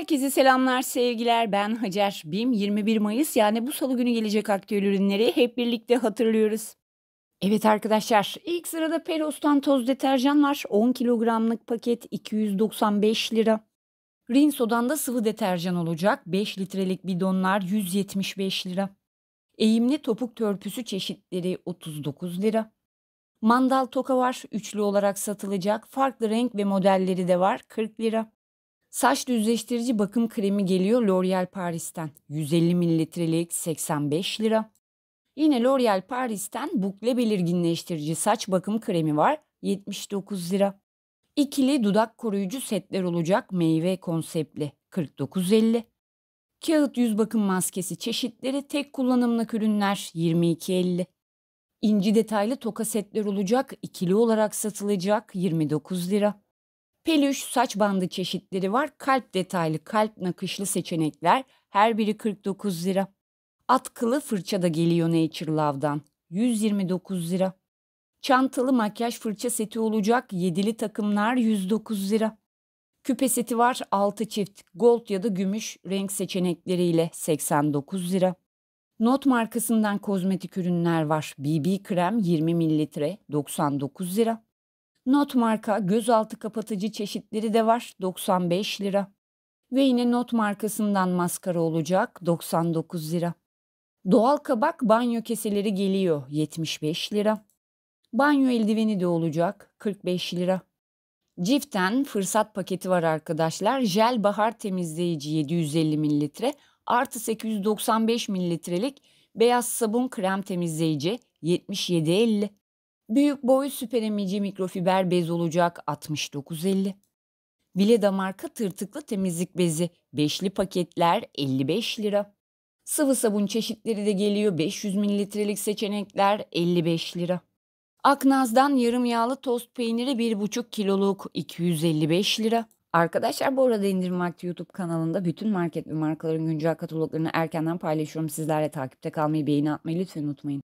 Herkese selamlar, sevgiler. Ben Hacer Bim. 21 Mayıs yani bu salı günü gelecek aktüel ürünleri hep birlikte hatırlıyoruz. Evet arkadaşlar ilk sırada Peros'tan toz deterjan var. 10 kilogramlık paket 295 lira. Rinso'dan da sıvı deterjan olacak. 5 litrelik bidonlar 175 lira. Eğimli topuk törpüsü çeşitleri 39 lira. Mandal toka var. Üçlü olarak satılacak. Farklı renk ve modelleri de var. 40 lira. Saç düzleştirici bakım kremi geliyor L'Oreal Paris'ten. 150 mililitrelik 85 lira. Yine L'Oreal Paris'ten bukle belirginleştirici saç bakım kremi var 79 lira. İkili dudak koruyucu setler olacak meyve konseptli 49.50. Kağıt yüz bakım maskesi çeşitleri tek kullanımlık ürünler 22.50. İnci detaylı toka setler olacak ikili olarak satılacak 29 lira. Peluş saç bandı çeşitleri var. Kalp detaylı, kalp nakışlı seçenekler. Her biri 49 lira. Atkılı fırça da geliyor Nature Love'dan. 129 lira. Çantalı makyaj fırça seti olacak. Yedili takımlar 109 lira. Küpe seti var 6 çift. Gold ya da gümüş renk seçenekleriyle 89 lira. Not markasından kozmetik ürünler var. BB krem 20 mililitre 99 lira. Not marka gözaltı kapatıcı çeşitleri de var 95 lira. Ve yine not markasından maskara olacak 99 lira. Doğal kabak banyo keseleri geliyor 75 lira. Banyo eldiveni de olacak 45 lira. Ciften fırsat paketi var arkadaşlar. Jel bahar temizleyici 750 mililitre artı 895 mililitrelik beyaz sabun krem temizleyici 77.50. Büyük boy süper emici mikrofiber bez olacak 69.50. Vileda marka tırtıklı temizlik bezi. Beşli paketler 55 lira. Sıvı sabun çeşitleri de geliyor. 500 mililitrelik seçenekler 55 lira. Aknaz'dan yarım yağlı tost peyniri 1,5 kiloluk 255 lira. Arkadaşlar bu arada indirim vakti YouTube kanalında bütün market ve markaların güncel kataloglarını erkenden paylaşıyorum. Sizlerle takipte kalmayı, beğeni atmayı lütfen unutmayın.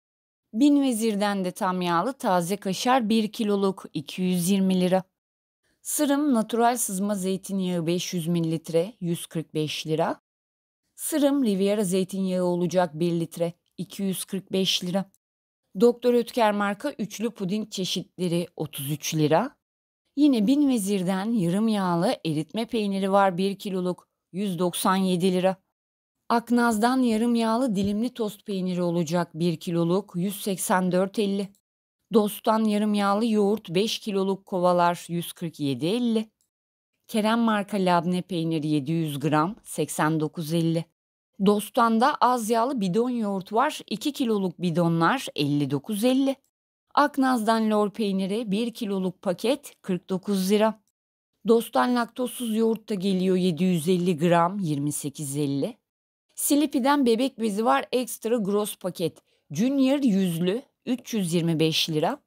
Bin vezirden de tam yağlı taze kaşar 1 kiloluk 220 lira. Sırım natural sızma zeytinyağı 500 mililitre 145 lira. Sırım Riviera zeytinyağı olacak 1 litre 245 lira. Doktor Ötker marka üçlü puding çeşitleri 33 lira. Yine Bin Vezir'den yarım yağlı eritme peyniri var 1 kiloluk 197 lira. Aknaz'dan yarım yağlı dilimli tost peyniri olacak 1 kiloluk 184.50. Dost'tan yarım yağlı yoğurt 5 kiloluk kovalar 147.50. Kerem marka labne peyniri 700 gram 89.50. Dost'tan da az yağlı bidon yoğurt var 2 kiloluk bidonlar 59.50. Aknaz'dan lor peyniri 1 kiloluk paket 49 lira. Dost'tan laktozsuz yoğurt da geliyor 750 gram 28.50. Sleepy'den bebek bezi var ekstra gross paket. Junior yüzlü 325 lira.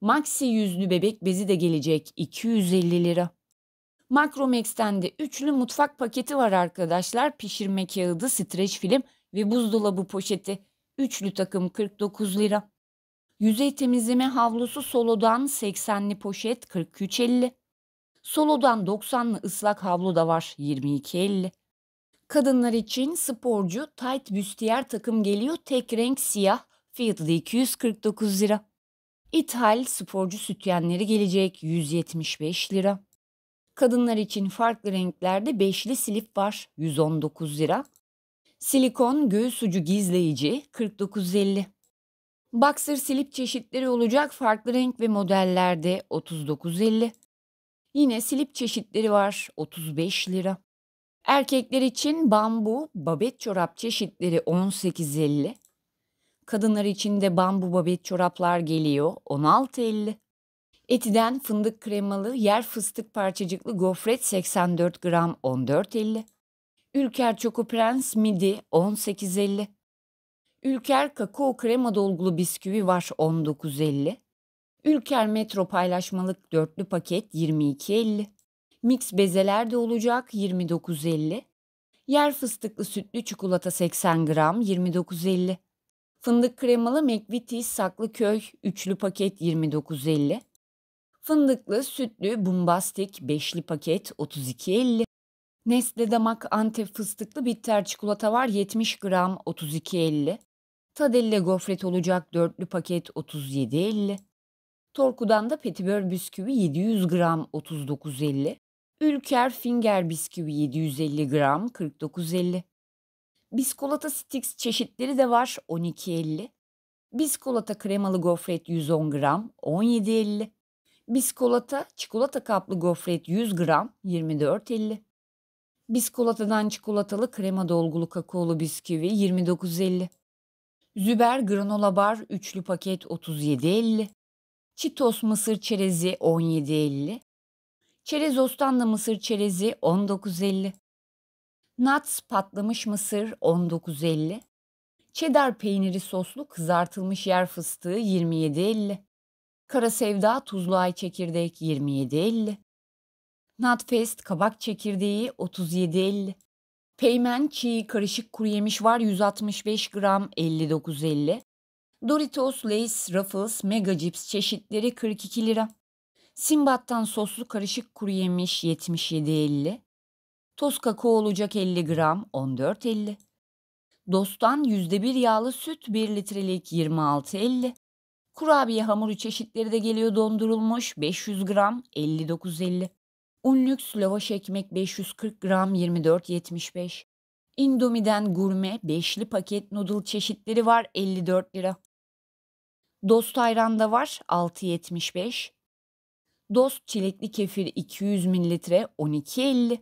Maxi yüzlü bebek bezi de gelecek 250 lira. Macromex'ten de üçlü mutfak paketi var arkadaşlar. Pişirme kağıdı, streç film ve buzdolabı poşeti. Üçlü takım 49 lira. Yüzey temizleme havlusu Solo'dan 80'li poşet 43.50. Solo'dan 90'lı ıslak havlu da var 22.50. Kadınlar için sporcu tight büstiyer takım geliyor. Tek renk siyah. Fiyatı 249 lira. İthal sporcu sütyenleri gelecek 175 lira. Kadınlar için farklı renklerde beşli silip var 119 lira. Silikon göğüs ucu gizleyici 49.50. Boxer silip çeşitleri olacak farklı renk ve modellerde 39.50. Yine silip çeşitleri var 35 lira. Erkekler için bambu, babet çorap çeşitleri 18.50. Kadınlar için de bambu babet çoraplar geliyor 16.50. Etiden fındık kremalı, yer fıstık parçacıklı gofret 84 gram 14.50. Ülker Çoko Prens midi 18.50. Ülker kakao krema dolgulu bisküvi var 19.50. Ülker Metro paylaşmalık dörtlü paket 22.50. Mix bezeler de olacak 29.50. Yer fıstıklı sütlü çikolata 80 gram 29.50. Fındık kremalı McVitie's saklı köy üçlü paket 29.50. Fındıklı sütlü bombastik beşli paket 32.50. Nesle damak Antep fıstıklı bitter çikolata var 70 gram 32.50. Tadelle gofret olacak dörtlü paket 37.50. Torku'dan da petibör bisküvi 700 gram 39.50. Ülker Finger bisküvi 750 gram 49.50. Biskolata Sticks çeşitleri de var 12.50. Biskolata kremalı gofret 110 gram 17.50. Biskolata çikolata kaplı gofret 100 gram 24.50. Biskolatadan çikolatalı krema dolgulu kakaolu bisküvi 29.50. Züber granola bar üçlü paket 37.50. Çitos mısır çerezi 17.50. Çerez Ostanda mısır çerezi 19.50. Nuts patlamış mısır 19.50. Çedar peyniri soslu kızartılmış yer fıstığı 27.50. Kara sevda tuzlu ay çekirdek 27.50. Nutfest kabak çekirdeği 37.50. Peymen çiğ karışık kuru yemiş var 165 gram 59.50. Doritos, Lay's, Ruffles, Mega Chips çeşitleri 42 lira. Simbat'tan soslu karışık kuru yemiş 77.50. Toz kakao olacak 50 gram 14.50. Dost'tan %1 yağlı süt 1 litrelik 26.50. Kurabiye hamuru çeşitleri de geliyor dondurulmuş 500 gram 59.50. Unlüks lavaş ekmek 540 gram 24.75. Indomie'den gurme beşli paket noodle çeşitleri var 54 lira. Dost ayran da var 6.75. Dost çilekli kefir 200 mililitre 12.50.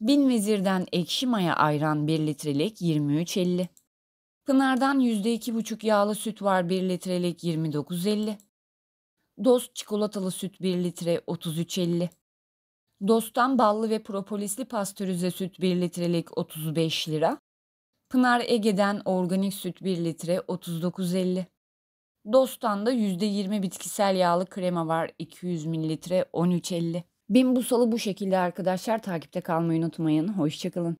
Bin Vezir'den ekşi maya ayran 1 litrelik 23.50. Pınar'dan %2,5 yağlı süt var 1 litrelik 29.50. Dost çikolatalı süt 1 litre 33.50. Dost'tan ballı ve propolisli pastörize süt 1 litrelik 35 lira. Pınar Ege'den organik süt 1 litre 39.50. Dostan Dostan'da %20 bitkisel yağlı krema var. 200 mililitre 13.50. Bin bu salı bu şekilde arkadaşlar. Takipte kalmayı unutmayın. Hoşçakalın.